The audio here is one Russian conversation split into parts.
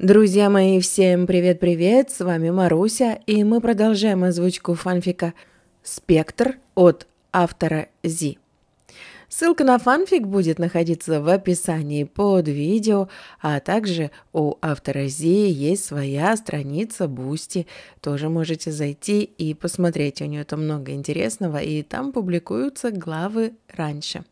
Друзья мои, всем привет-привет, с вами Маруся, и мы продолжаем озвучку фанфика «Спектр» от автора Зи. Ссылка на фанфик будет находиться в описании под видео, а также у автора Зи есть своя страница Бусти, тоже можете зайти и посмотреть, у нее там много интересного, и там публикуются главы раньше.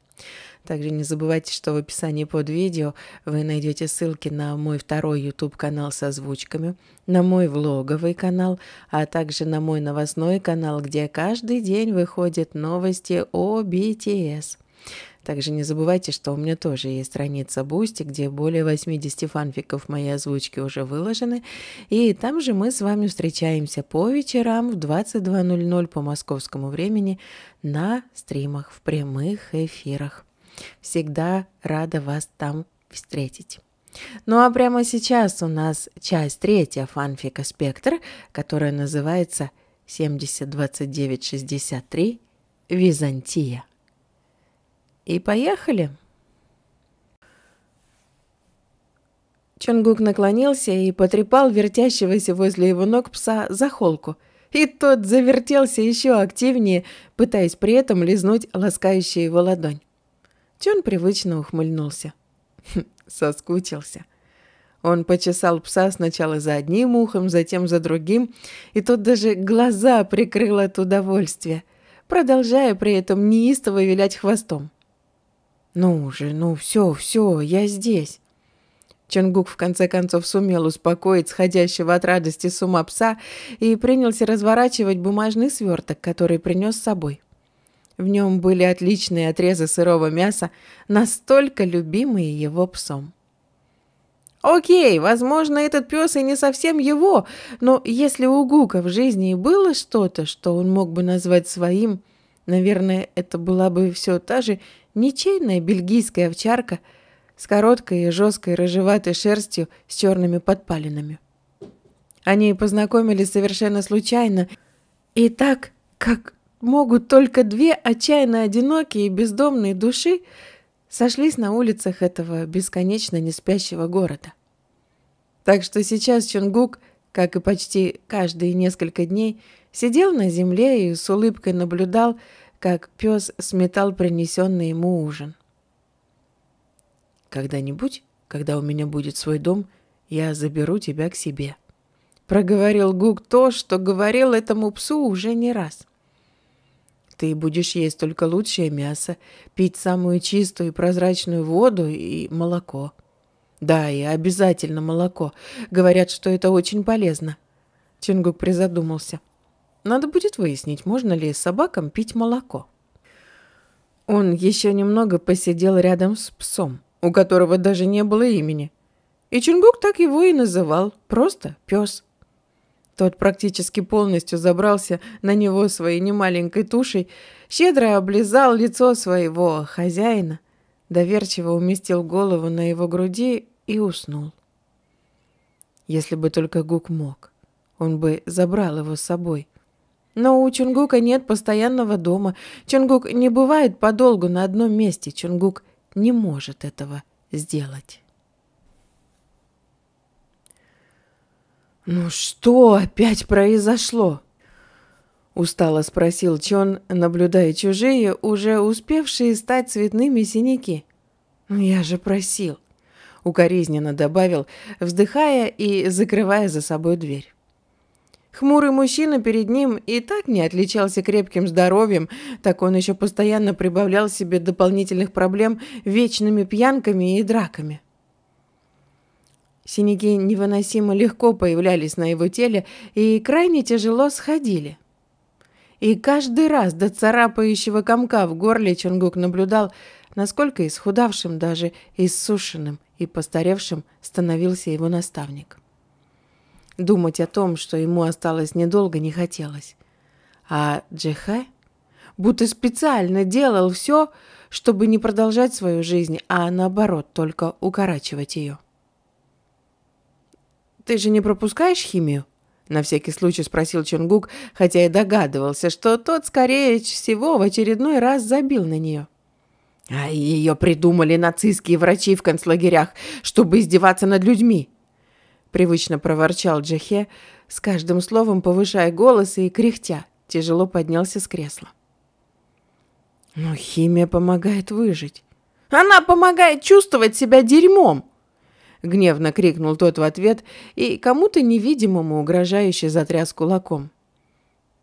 Также не забывайте, что в описании под видео вы найдете ссылки на мой второй YouTube-канал с озвучками, на мой влоговый канал, а также на мой новостной канал, где каждый день выходят новости о BTS. Также не забывайте, что у меня тоже есть страница Бусти, где более 80 фанфиков моей озвучки уже выложены. И там же мы с вами встречаемся по вечерам в 22.00 по московскому времени на стримах, в прямых эфирах. Всегда рада вас там встретить. Ну а прямо сейчас у нас часть третья фанфика «Спектр», которая называется 702963 «Византия». И поехали! Чонгук наклонился и потрепал вертящегося возле его ног пса за холку. И тот завертелся еще активнее, пытаясь при этом лизнуть ласкающую его ладонь. Тён привычно ухмыльнулся. Хм, соскучился. Он почесал пса сначала за одним ухом, затем за другим, и тот даже глаза прикрыл от удовольствия, продолжая при этом неистово вилять хвостом. «Ну уже, ну все, все, я здесь!» Чонгук в конце концов сумел успокоить сходящего от радости с ума пса и принялся разворачивать бумажный сверток, который принес с собой. В нем были отличные отрезы сырого мяса, настолько любимые его псом. Окей, возможно, этот пес и не совсем его, но если у Гука в жизни и было что-то, что он мог бы назвать своим, наверное, это была бы все та же ничейная бельгийская овчарка с короткой и жесткой рыжеватой шерстью с черными подпалинами. Они познакомились совершенно случайно и так, как могут только две отчаянно одинокие и бездомные души сошлись на улицах этого бесконечно неспящего города. Так что сейчас Чунгук, как и почти каждые несколько дней, сидел на земле и с улыбкой наблюдал, как пес сметал принесенный ему ужин. «Когда-нибудь, когда у меня будет свой дом, я заберу тебя к себе», — проговорил Гук то, что говорил этому псу уже не раз — ты будешь есть только лучшее мясо, пить самую чистую и прозрачную воду и молоко. Да, и обязательно молоко. Говорят, что это очень полезно. Чингук призадумался. Надо будет выяснить, можно ли собакам пить молоко. Он еще немного посидел рядом с псом, у которого даже не было имени. И Чингук так его и называл, просто пес. Тот практически полностью забрался на него своей немаленькой тушей, щедро облизал лицо своего хозяина, доверчиво уместил голову на его груди и уснул. Если бы только Гук мог, он бы забрал его с собой. Но у Чунгука нет постоянного дома. Чунгук не бывает подолгу на одном месте. Чунгук не может этого сделать. «Ну что опять произошло?» Устало спросил Чон, наблюдая чужие, уже успевшие стать цветными синяки. «Ну я же просил!» Укоризненно добавил, вздыхая и закрывая за собой дверь. Хмурый мужчина перед ним и так не отличался крепким здоровьем, так он еще постоянно прибавлял себе дополнительных проблем вечными пьянками и драками. Синяки невыносимо легко появлялись на его теле и крайне тяжело сходили. И каждый раз до царапающего комка в горле Чонгук наблюдал, насколько исхудавшим, даже иссушенным и постаревшим становился его наставник. Думать о том, что ему осталось недолго, не хотелось. А Джихэ будто специально делал все, чтобы не продолжать свою жизнь, а наоборот, только укорачивать ее. «Ты же не пропускаешь химию?» На всякий случай спросил Чунгук, хотя и догадывался, что тот, скорее всего, в очередной раз забил на нее. А ее придумали нацистские врачи в концлагерях, чтобы издеваться над людьми. Привычно проворчал Джахе, с каждым словом повышая голос и кряхтя, тяжело поднялся с кресла. Но химия помогает выжить. Она помогает чувствовать себя дерьмом, гневно крикнул тот в ответ и кому-то невидимому угрожающе затряс кулаком.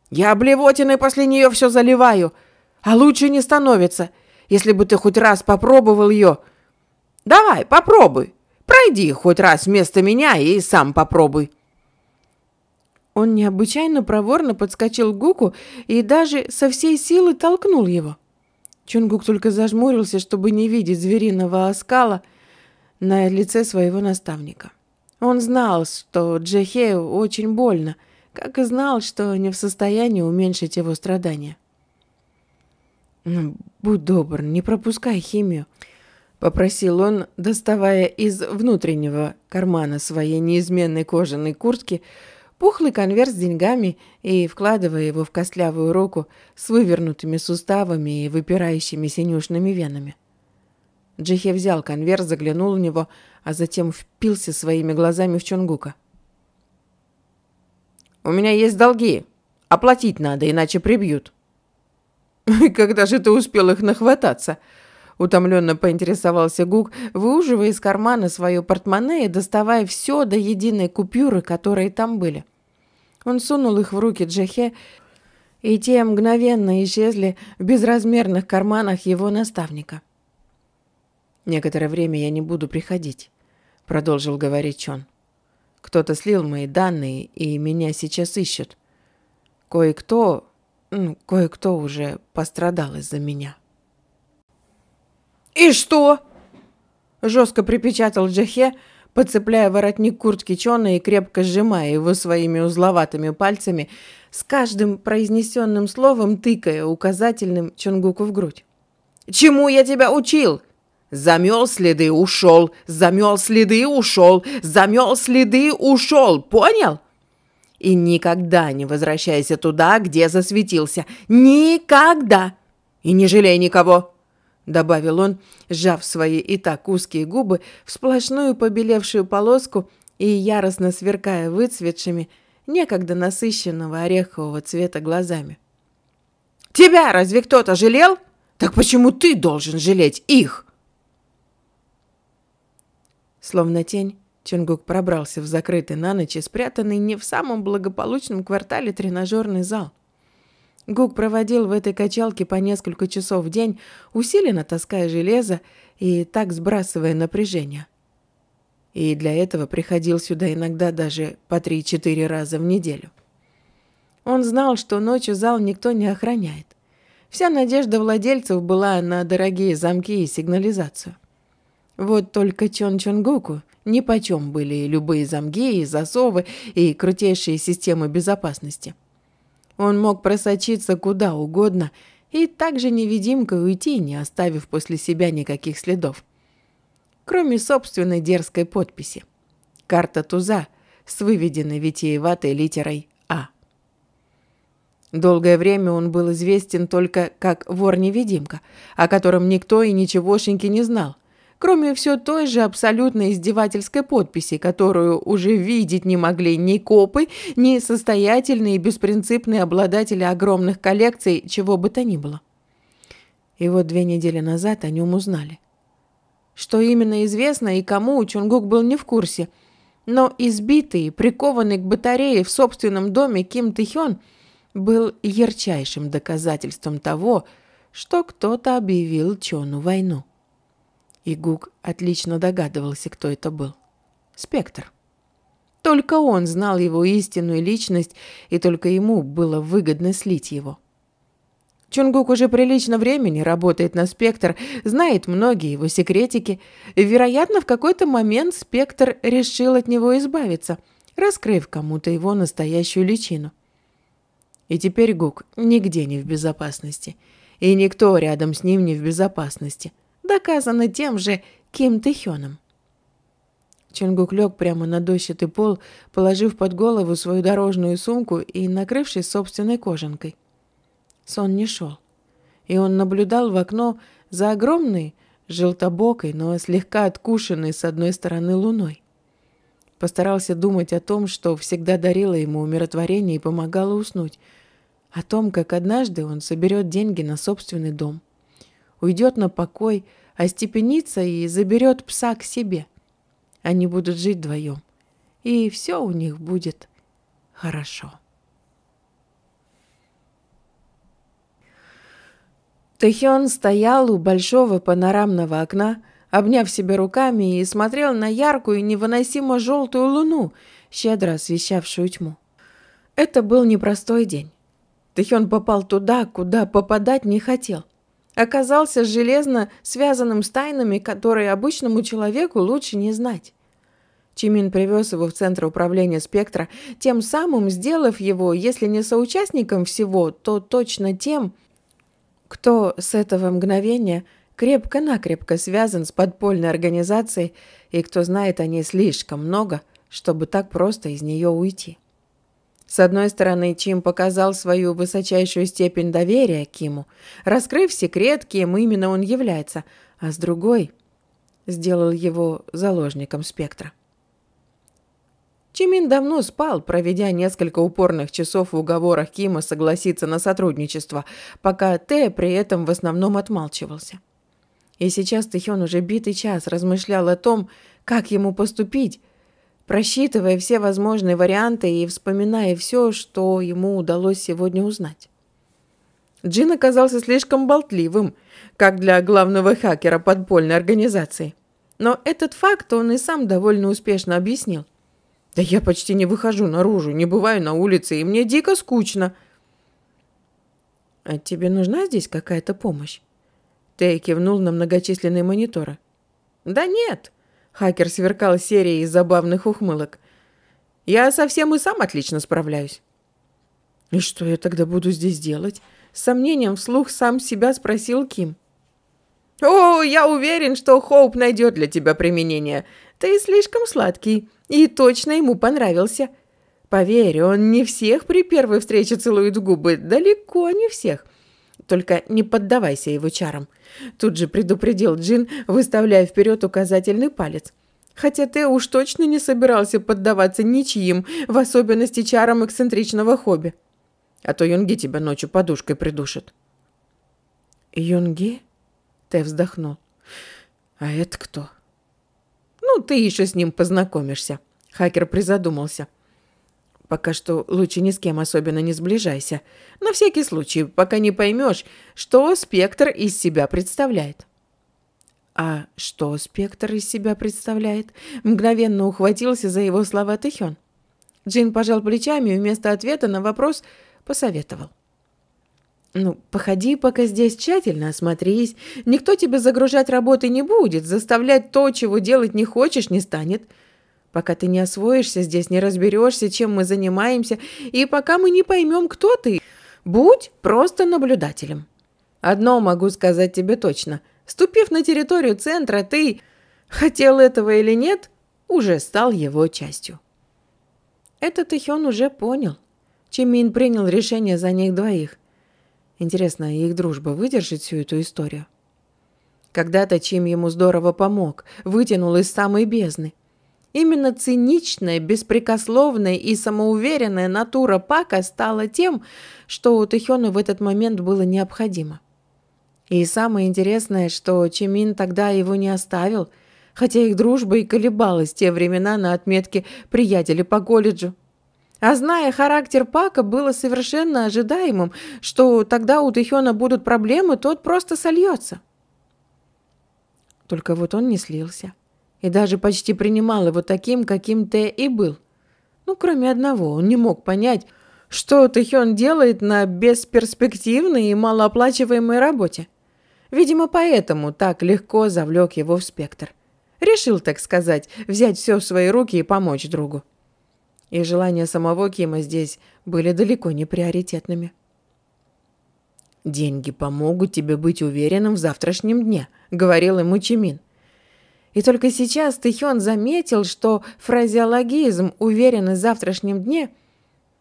«Я блевотиной после нее все заливаю, а лучше не становится, если бы ты хоть раз попробовал ее. Давай, попробуй, пройди хоть раз вместо меня и сам попробуй». Он необычайно проворно подскочил к Гуку и даже со всей силы толкнул его. Чунгук только зажмурился, чтобы не видеть звериного оскала – на лице своего наставника. Он знал, что Джехею очень больно, как и знал, что не в состоянии уменьшить его страдания. «Ну, «Будь добр, не пропускай химию», — попросил он, доставая из внутреннего кармана своей неизменной кожаной куртки пухлый конверт с деньгами и вкладывая его в костлявую руку с вывернутыми суставами и выпирающими синюшными венами. — Джихе взял конверт, заглянул в него, а затем впился своими глазами в Чонгука. «У меня есть долги. Оплатить надо, иначе прибьют». когда же ты успел их нахвататься?» Утомленно поинтересовался Гук, выуживая из кармана свое портмоне и доставая все до единой купюры, которые там были. Он сунул их в руки Джехе, и те мгновенно исчезли в безразмерных карманах его наставника. Некоторое время я не буду приходить», — продолжил говорить Чон. «Кто-то слил мои данные, и меня сейчас ищут. Кое-кто, ну, кое-кто уже пострадал из-за меня». «И что?» — жестко припечатал Джахе, подцепляя воротник куртки Чона и крепко сжимая его своими узловатыми пальцами, с каждым произнесенным словом тыкая указательным Чонгуку в грудь. «Чему я тебя учил? Замел следы, ушел, замел следы, ушел, замел следы, ушел, понял? И никогда не возвращайся туда, где засветился. Никогда! И не жалей никого!» Добавил он, сжав свои и так узкие губы в сплошную побелевшую полоску и яростно сверкая выцветшими, некогда насыщенного орехового цвета глазами. «Тебя разве кто-то жалел? Так почему ты должен жалеть их?» Словно тень, Чунгук пробрался в закрытый на ночь и спрятанный не в самом благополучном квартале тренажерный зал. Гук проводил в этой качалке по несколько часов в день, усиленно таская железо и так сбрасывая напряжение. И для этого приходил сюда иногда даже по 3-4 раза в неделю. Он знал, что ночью зал никто не охраняет. Вся надежда владельцев была на дорогие замки и сигнализацию. Вот только Чон Чонгоку нипочем были любые замги и засовы и крутейшие системы безопасности. Он мог просочиться куда угодно и также невидимкой уйти, не оставив после себя никаких следов. Кроме собственной дерзкой подписи. Карта туза с выведенной витиеватой литерой «А». Долгое время он был известен только как вор-невидимка, о котором никто и ничегошеньки не знал – кроме все той же абсолютно издевательской подписи, которую уже видеть не могли ни копы, ни состоятельные и беспринципные обладатели огромных коллекций, чего бы то ни было. И вот две недели назад о нем узнали. Что именно известно и кому, Чунгук был не в курсе. Но избитый, прикованный к батарее в собственном доме Ким Тихён был ярчайшим доказательством того, что кто-то объявил Чону войну. И Гук отлично догадывался, кто это был. Спектр. Только он знал его истинную личность, и только ему было выгодно слить его. Чунгук уже прилично времени работает на «Спектр», знает многие его секретики. Вероятно, в какой-то момент «Спектр» решил от него избавиться, раскрыв кому-то его настоящую личину. И теперь Гук нигде не в безопасности. И никто рядом с ним не в безопасности – доказано тем же Ким Тэхёном. Чонгук лег прямо на дощатый пол, положив под голову свою дорожную сумку и накрывшись собственной кожанкой. Сон не шел, и он наблюдал в окно за огромной, желтобокой, но слегка откушенной с одной стороны луной. Постарался думать о том, что всегда дарило ему умиротворение и помогало уснуть, о том, как однажды он соберет деньги на собственный дом, уйдет на покой – остепенится и заберет пса к себе. Они будут жить вдвоем, и все у них будет хорошо. Тэхён стоял у большого панорамного окна, обняв себя руками и смотрел на яркую невыносимо желтую луну, щедро освещавшую тьму. Это был непростой день. Тэхён попал туда, куда попадать не хотел – оказался железно связанным с тайнами, которые обычному человеку лучше не знать. Чимин привез его в Центр управления «Спектра», тем самым сделав его, если не соучастником всего, то точно тем, кто с этого мгновения крепко-накрепко связан с подпольной организацией и кто знает о ней слишком много, чтобы так просто из нее уйти. С одной стороны, Чим показал свою высочайшую степень доверия Киму, раскрыв секрет, кем именно он является, а с другой – сделал его заложником спектра. Чимин давно спал, проведя несколько упорных часов в уговорах Кима согласиться на сотрудничество, пока Тэ при этом в основном отмалчивался. И сейчас Тэхён уже битый час размышлял о том, как ему поступить, просчитывая все возможные варианты и вспоминая все, что ему удалось сегодня узнать. Джин оказался слишком болтливым, как для главного хакера подпольной организации. Но этот факт он и сам довольно успешно объяснил. «Да я почти не выхожу наружу, не бываю на улице, и мне дико скучно». «А тебе нужна здесь какая-то помощь?» Тей кивнул на многочисленные мониторы. «Да нет», Хакер сверкал серией забавных ухмылок. «Я совсем и сам отлично справляюсь». «И что я тогда буду здесь делать?» С сомнением вслух сам себя спросил Ким. «О, я уверен, что Хоуп найдет для тебя применение. Ты слишком сладкий и точно ему понравился. Поверь, он не всех при первой встрече целует в губы, далеко не всех. Только не поддавайся его чарам. Тут же предупредил Джин, выставляя вперед указательный палец. Хотя ты уж точно не собирался поддаваться ничьим, в особенности чарам эксцентричного хобби. А то Юнги тебя ночью подушкой придушит. Юнги? Тэ вздохнул. А это кто? Ну, ты еще с ним познакомишься. Хакер призадумался. — Пока что лучше ни с кем особенно не сближайся. На всякий случай, пока не поймешь, что спектр из себя представляет. А что спектр из себя представляет? Мгновенно ухватился за его слова Тэхён. Джин пожал плечами и вместо ответа на вопрос посоветовал. «Ну, походи пока здесь тщательно, осмотрись. Никто тебя загружать работы не будет, заставлять то, чего делать не хочешь, не станет. Пока ты не освоишься здесь, не разберешься, чем мы занимаемся, и пока мы не поймем, кто ты, будь просто наблюдателем. Одно могу сказать тебе точно. Вступив на территорию центра, ты, хотел этого или нет, уже стал его частью. Это Тэхён уже понял. Чимин принял решение за них двоих. Интересно, их дружба выдержит всю эту историю? Когда-то Чим ему здорово помог, вытянул из самой бездны. Именно циничная, беспрекословная и самоуверенная натура Пака стала тем, что у Тэхёну в этот момент было необходимо. И самое интересное, что Чимин тогда его не оставил, хотя их дружба и колебалась в те времена на отметке «приятели по колледжу». А зная характер Пака, было совершенно ожидаемым, что тогда у Тэхёна будут проблемы, тот просто сольется. Только вот он не слился и даже почти принимал его таким, каким Тэ и был. Ну, кроме одного, он не мог понять, что Тэхён делает на бесперспективной и малооплачиваемой работе. Видимо, поэтому так легко завлек его в спектр. Решил, так сказать, взять все в свои руки и помочь другу. И желания самого Кима здесь были далеко не приоритетными. «Деньги помогут тебе быть уверенным в завтрашнем дне», — говорил ему Чимин. И только сейчас Тихён заметил, что фразеологизм уверенный в завтрашнем дне»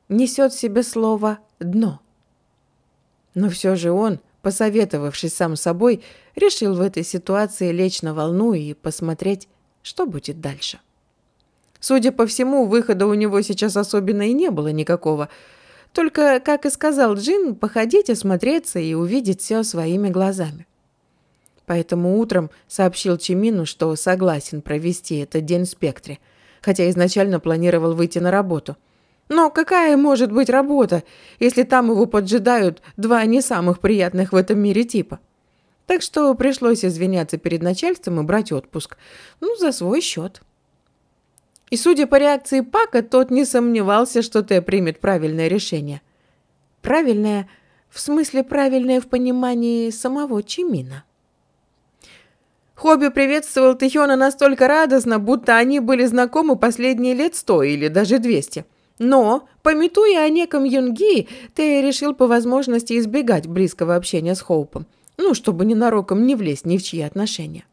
несет в себе слово «дно». Но все же он, посоветовавшись сам собой, решил в этой ситуации лечь на волну и посмотреть, что будет дальше. Судя по всему, выхода у него сейчас особенно и не было никакого. Только, как и сказал Джин, походить, осмотреться и увидеть все своими глазами поэтому утром сообщил Чимину, что согласен провести этот день в спектре, хотя изначально планировал выйти на работу. Но какая может быть работа, если там его поджидают два не самых приятных в этом мире типа? Так что пришлось извиняться перед начальством и брать отпуск. Ну, за свой счет. И судя по реакции Пака, тот не сомневался, что Т примет правильное решение. Правильное в смысле правильное в понимании самого Чимина. Хобби приветствовал Тэхёна настолько радостно, будто они были знакомы последние лет сто или даже двести. Но, пометуя о неком Юнги, Тэй решил по возможности избегать близкого общения с Хоупом. Ну, чтобы ненароком не влезть ни в чьи отношения.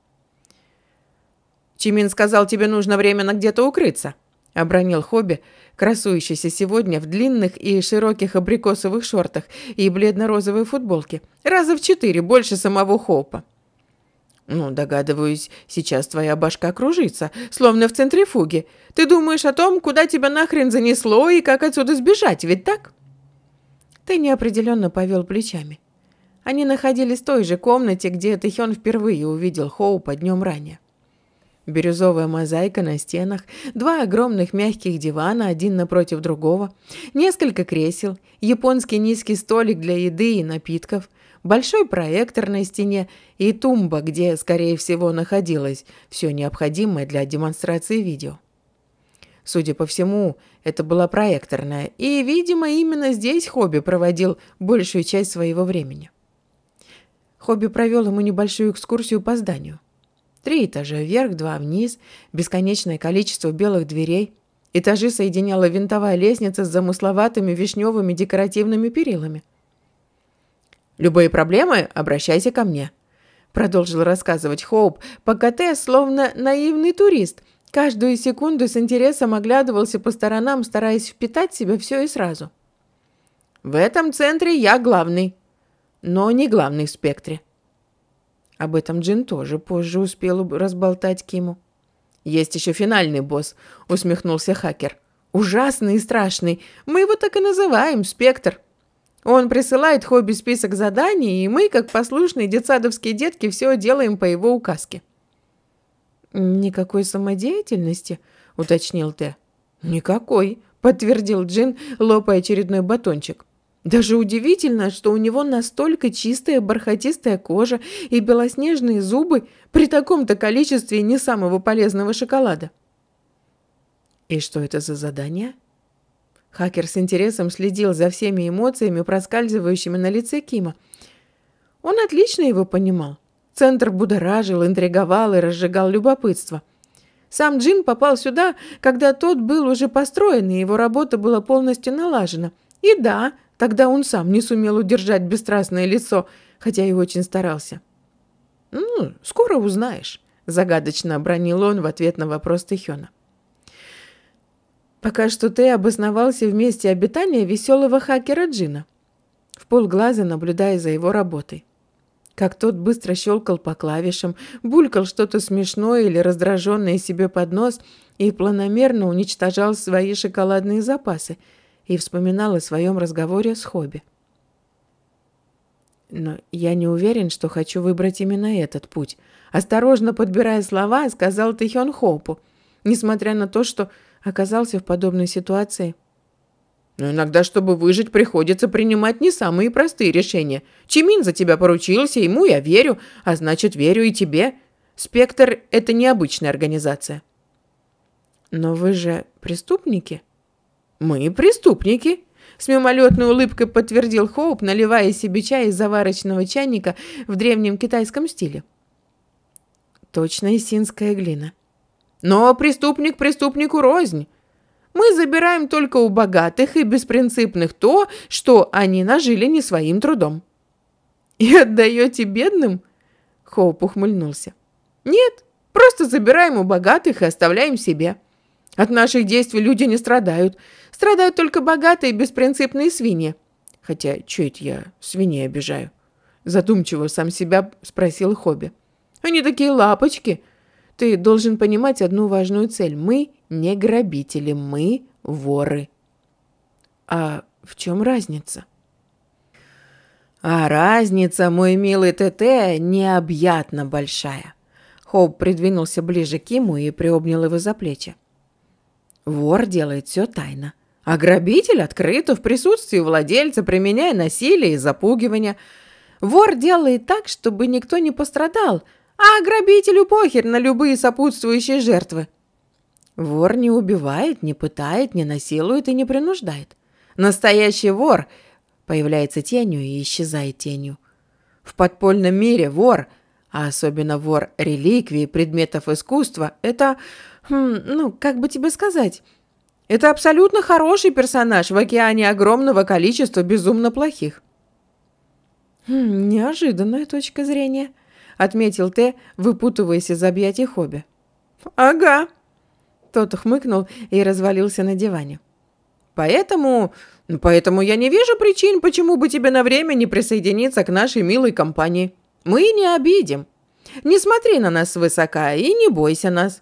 «Чимин сказал, тебе нужно временно где-то укрыться», – обронил Хобби, красующийся сегодня в длинных и широких абрикосовых шортах и бледно-розовой футболке, раза в четыре больше самого Хоупа. Ну, догадываюсь, сейчас твоя башка кружится, словно в центрифуге. Ты думаешь о том, куда тебя нахрен занесло и как отсюда сбежать, ведь так? Ты неопределенно повел плечами. Они находились в той же комнате, где Тэхён впервые увидел Хоупа днем ранее. Бирюзовая мозаика на стенах, два огромных мягких дивана, один напротив другого, несколько кресел, японский низкий столик для еды и напитков – большой проектор на стене и тумба, где, скорее всего, находилось все необходимое для демонстрации видео. Судя по всему, это была проекторная, и, видимо, именно здесь Хобби проводил большую часть своего времени. Хобби провел ему небольшую экскурсию по зданию. Три этажа вверх, два вниз, бесконечное количество белых дверей. Этажи соединяла винтовая лестница с замысловатыми вишневыми декоративными перилами – Любые проблемы обращайся ко мне». Продолжил рассказывать Хоуп, пока Тесс, словно наивный турист, каждую секунду с интересом оглядывался по сторонам, стараясь впитать в себя все и сразу. «В этом центре я главный, но не главный в спектре». Об этом Джин тоже позже успел разболтать Киму. «Есть еще финальный босс», — усмехнулся хакер. «Ужасный и страшный. Мы его так и называем, Спектр. Он присылает хобби список заданий, и мы, как послушные детсадовские детки, все делаем по его указке». «Никакой самодеятельности?» — уточнил Т. «Никакой», — подтвердил Джин, лопая очередной батончик. Даже удивительно, что у него настолько чистая бархатистая кожа и белоснежные зубы при таком-то количестве не самого полезного шоколада. «И что это за задание?» Хакер с интересом следил за всеми эмоциями, проскальзывающими на лице Кима. Он отлично его понимал. Центр будоражил, интриговал и разжигал любопытство. Сам Джин попал сюда, когда тот был уже построен, и его работа была полностью налажена. И да, тогда он сам не сумел удержать бесстрастное лицо, хотя и очень старался. «Ну, скоро узнаешь», – загадочно обронил он в ответ на вопрос Тихёна пока что ты обосновался в месте обитания веселого хакера Джина, в полглаза наблюдая за его работой. Как тот быстро щелкал по клавишам, булькал что-то смешное или раздраженное себе под нос и планомерно уничтожал свои шоколадные запасы и вспоминал о своем разговоре с Хобби. Но я не уверен, что хочу выбрать именно этот путь. Осторожно подбирая слова, сказал Тэхён Хопу, несмотря на то, что оказался в подобной ситуации. Но иногда, чтобы выжить, приходится принимать не самые простые решения. Чимин за тебя поручился, ему я верю, а значит, верю и тебе. Спектр – это необычная организация. Но вы же преступники? Мы преступники. С мимолетной улыбкой подтвердил Хоуп, наливая себе чай из заварочного чайника в древнем китайском стиле. Точно исинская глина – но преступник преступнику рознь. Мы забираем только у богатых и беспринципных то, что они нажили не своим трудом. И отдаете бедным? Хоуп ухмыльнулся. Нет, просто забираем у богатых и оставляем себе. От наших действий люди не страдают. Страдают только богатые и беспринципные свиньи. Хотя, че это я свиней обижаю? Задумчиво сам себя спросил Хобби. Они такие лапочки. Ты должен понимать одну важную цель. Мы не грабители, мы воры. А в чем разница? А разница, мой милый ТТ, необъятно большая. Хоуп придвинулся ближе к Киму и приобнял его за плечи. Вор делает все тайно. А грабитель открыто в присутствии владельца, применяя насилие и запугивание. Вор делает так, чтобы никто не пострадал – а грабителю похер на любые сопутствующие жертвы. Вор не убивает, не пытает, не насилует и не принуждает. Настоящий вор появляется тенью и исчезает тенью. В подпольном мире вор, а особенно вор реликвий, предметов искусства, это, хм, ну, как бы тебе сказать, это абсолютно хороший персонаж в океане огромного количества безумно плохих. Хм, неожиданная точка зрения. – отметил Т, выпутываясь из объятий Хобби. «Ага», – тот хмыкнул и развалился на диване. «Поэтому... Ну, поэтому я не вижу причин, почему бы тебе на время не присоединиться к нашей милой компании. Мы не обидим. Не смотри на нас высоко и не бойся нас.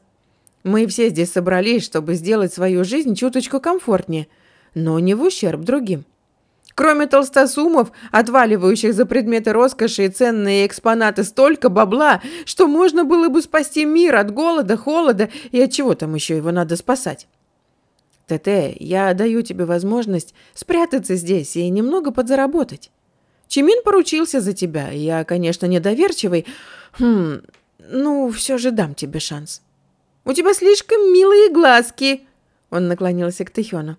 Мы все здесь собрались, чтобы сделать свою жизнь чуточку комфортнее, но не в ущерб другим. Кроме толстосумов, отваливающих за предметы роскоши и ценные экспонаты столько бабла, что можно было бы спасти мир от голода, холода и от чего там еще его надо спасать. ТТ, я даю тебе возможность спрятаться здесь и немного подзаработать. Чимин поручился за тебя. Я, конечно, недоверчивый. Хм, ну, все же дам тебе шанс. У тебя слишком милые глазки. Он наклонился к Тэхёну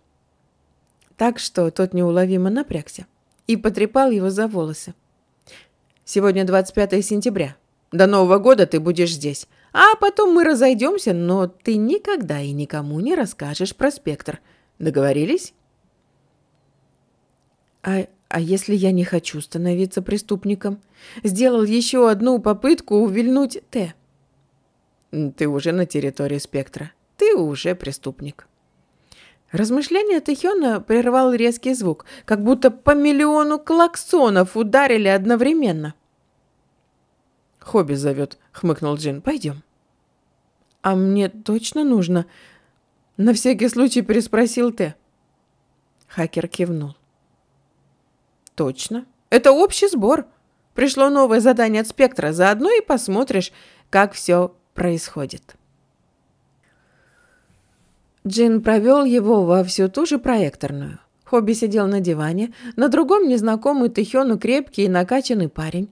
так что тот неуловимо напрягся и потрепал его за волосы. «Сегодня 25 сентября. До Нового года ты будешь здесь, а потом мы разойдемся, но ты никогда и никому не расскажешь про спектр. Договорились?» «А, а если я не хочу становиться преступником?» Сделал еще одну попытку увильнуть Т. «Ты уже на территории спектра. Ты уже преступник». Размышление Тэхёна прервал резкий звук, как будто по миллиону клаксонов ударили одновременно. «Хобби зовет», — хмыкнул Джин. «Пойдем». «А мне точно нужно?» — на всякий случай переспросил Тэ. Хакер кивнул. «Точно. Это общий сбор. Пришло новое задание от спектра. Заодно и посмотришь, как все происходит». Джин провел его во всю ту же проекторную. Хобби сидел на диване, на другом незнакомый Тэхёну крепкий и накачанный парень.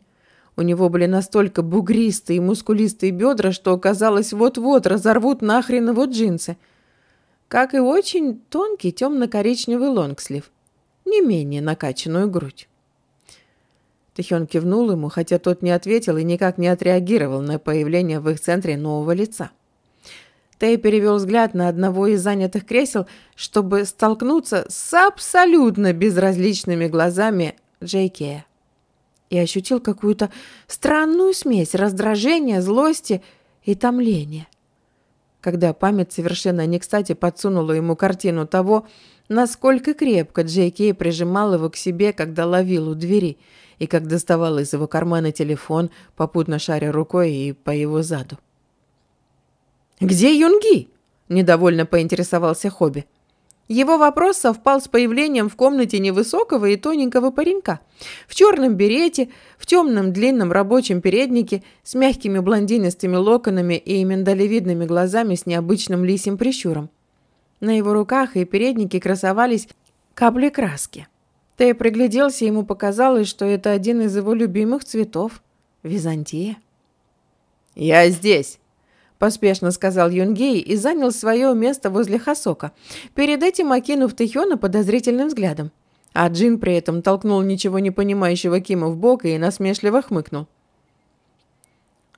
У него были настолько бугристые и мускулистые бедра, что казалось, вот-вот разорвут нахрен его джинсы. Как и очень тонкий темно-коричневый лонгслив. Не менее накачанную грудь. Тэхён кивнул ему, хотя тот не ответил и никак не отреагировал на появление в их центре нового лица. — Тэй перевел взгляд на одного из занятых кресел, чтобы столкнуться с абсолютно безразличными глазами Джейке. И ощутил какую-то странную смесь раздражения, злости и томления. Когда память совершенно не кстати подсунула ему картину того, насколько крепко Джейке прижимал его к себе, когда ловил у двери, и как доставал из его кармана телефон, попутно шаря рукой и по его заду. «Где Юнги?» – недовольно поинтересовался Хобби. Его вопрос совпал с появлением в комнате невысокого и тоненького паренька. В черном берете, в темном длинном рабочем переднике, с мягкими блондинистыми локонами и миндалевидными глазами с необычным лисим прищуром. На его руках и переднике красовались капли краски. Тея пригляделся, ему показалось, что это один из его любимых цветов – византия. «Я здесь!» поспешно сказал Юнгей и занял свое место возле Хасока, перед этим окинув Тэхёна подозрительным взглядом. А Джин при этом толкнул ничего не понимающего Кима в бок и насмешливо хмыкнул.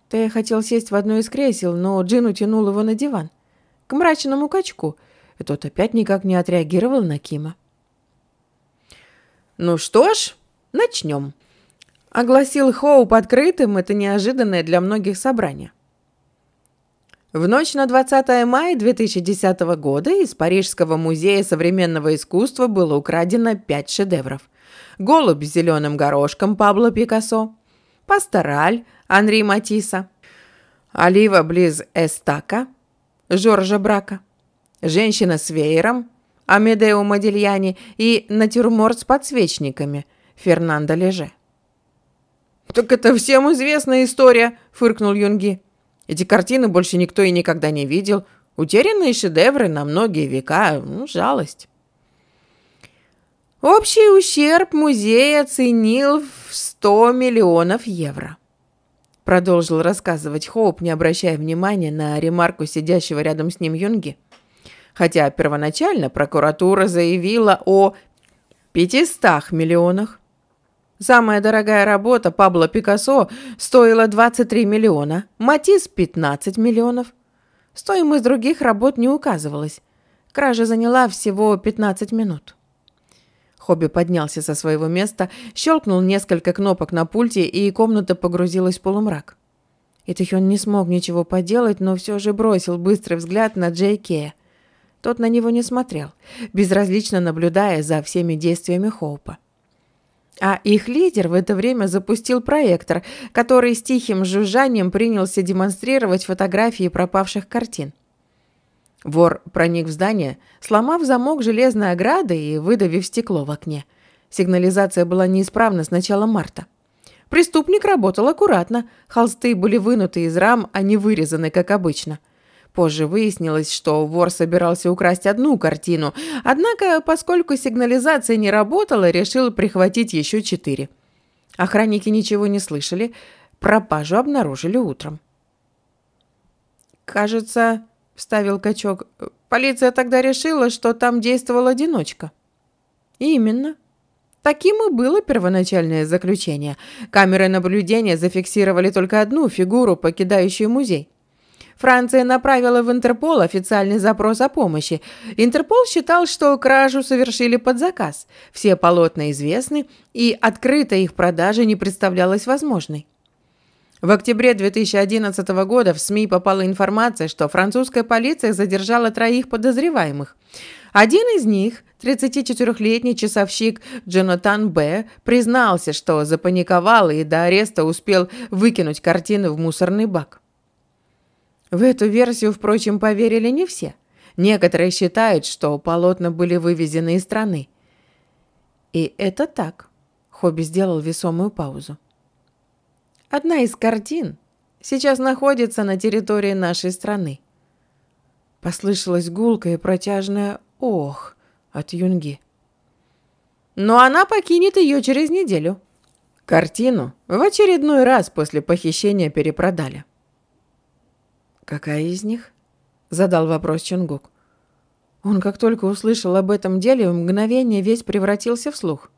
Ты хотел сесть в одно из кресел, но Джин утянул его на диван. К мрачному качку. И тот опять никак не отреагировал на Кима. «Ну что ж, начнем», — огласил Хоу подкрытым это неожиданное для многих собрание. В ночь на 20 мая 2010 года из Парижского музея современного искусства было украдено пять шедевров. «Голубь с зеленым горошком» Пабло Пикассо, «Пастораль» Анри Матисса, «Олива близ Эстака» Жоржа Брака, «Женщина с веером» Амедео Модильяни и «Натюрморт с подсвечниками» Фернандо Леже. «Так это всем известная история», – фыркнул Юнги. Эти картины больше никто и никогда не видел. Утерянные шедевры на многие века. Ну, жалость. Общий ущерб музей оценил в 100 миллионов евро. Продолжил рассказывать Хоуп, не обращая внимания на ремарку сидящего рядом с ним Юнги. Хотя первоначально прокуратура заявила о 500 миллионах. Самая дорогая работа Пабло Пикассо стоила 23 миллиона, Матис – 15 миллионов. Стоимость других работ не указывалась. Кража заняла всего 15 минут. Хобби поднялся со своего места, щелкнул несколько кнопок на пульте, и комната погрузилась в полумрак. Итахион не смог ничего поделать, но все же бросил быстрый взгляд на Джей Кея. Тот на него не смотрел, безразлично наблюдая за всеми действиями Хоупа. А их лидер в это время запустил проектор, который с тихим жужжанием принялся демонстрировать фотографии пропавших картин. Вор проник в здание, сломав замок железной ограды и выдавив стекло в окне. Сигнализация была неисправна с начала марта. Преступник работал аккуратно, холсты были вынуты из рам, а не вырезаны, как обычно – Позже выяснилось, что вор собирался украсть одну картину, однако, поскольку сигнализация не работала, решил прихватить еще четыре. Охранники ничего не слышали, пропажу обнаружили утром. «Кажется, — вставил качок, — полиция тогда решила, что там действовал одиночка». «Именно», Таким и было первоначальное заключение. Камеры наблюдения зафиксировали только одну фигуру, покидающую музей. Франция направила в Интерпол официальный запрос о помощи. Интерпол считал, что кражу совершили под заказ. Все полотна известны, и открытая их продажа не представлялась возможной. В октябре 2011 года в СМИ попала информация, что французская полиция задержала троих подозреваемых. Один из них, 34-летний часовщик Джонатан Б., признался, что запаниковал и до ареста успел выкинуть картины в мусорный бак. В эту версию, впрочем, поверили не все. Некоторые считают, что полотна были вывезены из страны. И это так. Хобби сделал весомую паузу. Одна из картин сейчас находится на территории нашей страны. Послышалось гулкое и протяжное «ох» от Юнги. Но она покинет ее через неделю. Картину в очередной раз после похищения перепродали. «Какая из них?» — задал вопрос Чунгук. Он, как только услышал об этом деле, в мгновение весь превратился в слух.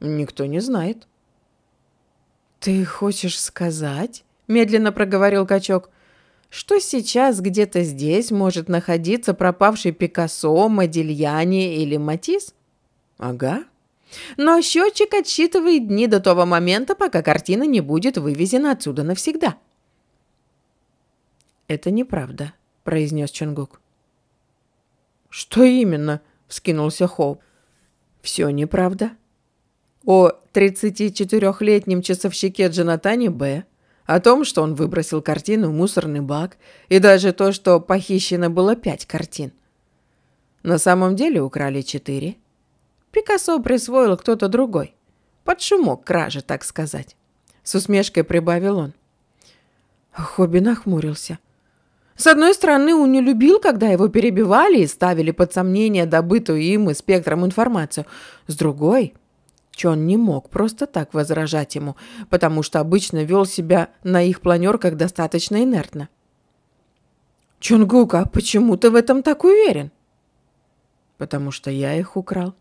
«Никто не знает». «Ты хочешь сказать?» — медленно проговорил качок что сейчас где-то здесь может находиться пропавший Пикассо, Модильяни или Матис? Ага. Но счетчик отсчитывает дни до того момента, пока картина не будет вывезена отсюда навсегда. «Это неправда», — произнес Чонгук. «Что именно?» — вскинулся Хоуп. «Все неправда». О 34-летнем часовщике Джонатане Б., о том, что он выбросил картину в мусорный бак, и даже то, что похищено было пять картин. На самом деле украли четыре. Пикассо присвоил кто-то другой. Под шумок кражи, так сказать. С усмешкой прибавил он. Хобби нахмурился. С одной стороны, он не любил, когда его перебивали и ставили под сомнение добытую им и спектром информацию. С другой, Чон не мог просто так возражать ему, потому что обычно вел себя на их планерках достаточно инертно. «Чонгук, а почему ты в этом так уверен?» «Потому что я их украл».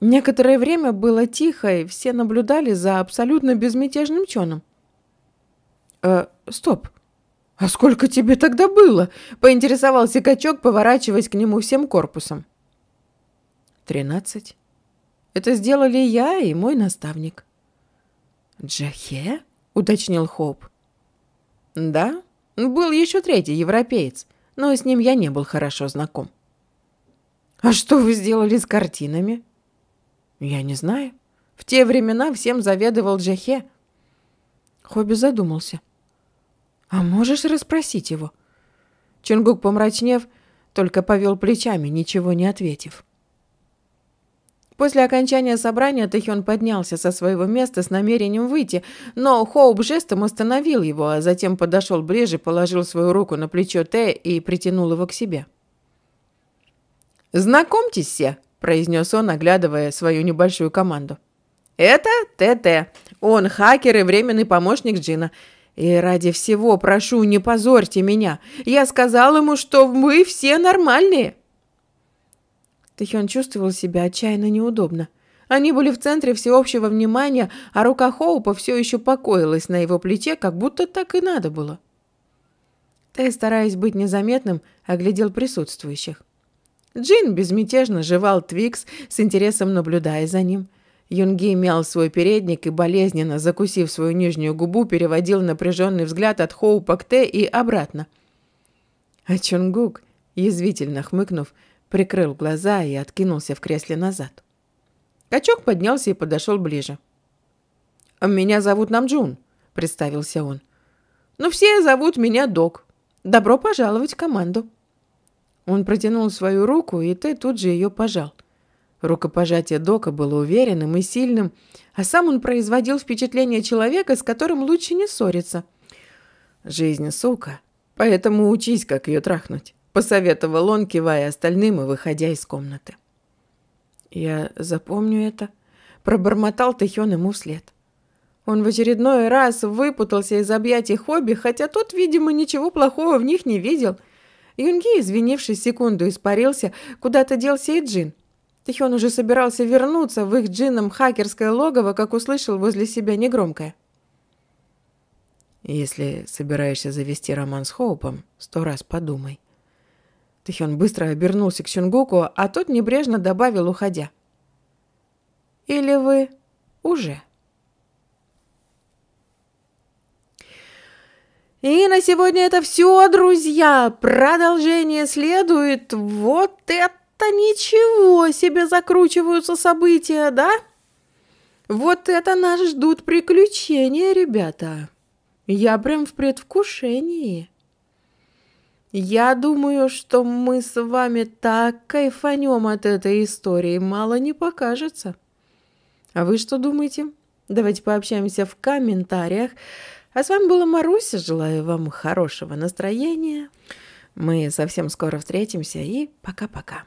Некоторое время было тихо, и все наблюдали за абсолютно безмятежным Чоном. «Э, стоп!» «А сколько тебе тогда было?» – поинтересовался качок, поворачиваясь к нему всем корпусом. «Тринадцать. Это сделали я и мой наставник». «Джахе?» – уточнил Хоп. «Да, был еще третий европеец, но с ним я не был хорошо знаком». «А что вы сделали с картинами?» «Я не знаю. В те времена всем заведовал Джахе». Хобби задумался. «А можешь расспросить его?» Чунгук, помрачнев, только повел плечами, ничего не ответив. После окончания собрания Тэхён поднялся со своего места с намерением выйти, но Хоуп жестом остановил его, а затем подошел ближе, положил свою руку на плечо Тэ и притянул его к себе. «Знакомьтесь все», – произнес он, оглядывая свою небольшую команду. «Это ТТ. Он хакер и временный помощник Джина. И ради всего, прошу, не позорьте меня. Я сказал ему, что мы все нормальные. Тэхён чувствовал себя отчаянно неудобно. Они были в центре всеобщего внимания, а рука Хоупа все еще покоилась на его плече, как будто так и надо было. Тэй, стараясь быть незаметным, оглядел присутствующих. Джин безмятежно жевал Твикс, с интересом наблюдая за ним – Юнги мял свой передник и, болезненно закусив свою нижнюю губу, переводил напряженный взгляд от Хоу к Тэ и обратно. А Чунгук, язвительно хмыкнув, прикрыл глаза и откинулся в кресле назад. Качок поднялся и подошел ближе. «Меня зовут Намджун», — представился он. «Но «Ну, все зовут меня Док. Добро пожаловать в команду». Он протянул свою руку, и Тэ тут же ее пожал — Рукопожатие Дока было уверенным и сильным, а сам он производил впечатление человека, с которым лучше не ссориться. «Жизнь, сука, поэтому учись, как ее трахнуть», — посоветовал он, кивая остальным и выходя из комнаты. «Я запомню это», — пробормотал Тэхён ему вслед. Он в очередной раз выпутался из объятий хобби, хотя тот, видимо, ничего плохого в них не видел. Юнги, извинившись секунду, испарился, куда-то делся и Джин — Тихион уже собирался вернуться в их джинном хакерское логово, как услышал возле себя негромкое. «Если собираешься завести роман с Хоупом, сто раз подумай». Тихион быстро обернулся к Сюнгуку, а тот небрежно добавил, уходя. «Или вы уже?» И на сегодня это все, друзья. Продолжение следует. Вот это «Это ничего себе закручиваются события, да? Вот это нас ждут приключения, ребята. Я прям в предвкушении. Я думаю, что мы с вами так кайфанем от этой истории, мало не покажется. А вы что думаете? Давайте пообщаемся в комментариях. А с вами была Маруся. Желаю вам хорошего настроения. Мы совсем скоро встретимся и пока-пока.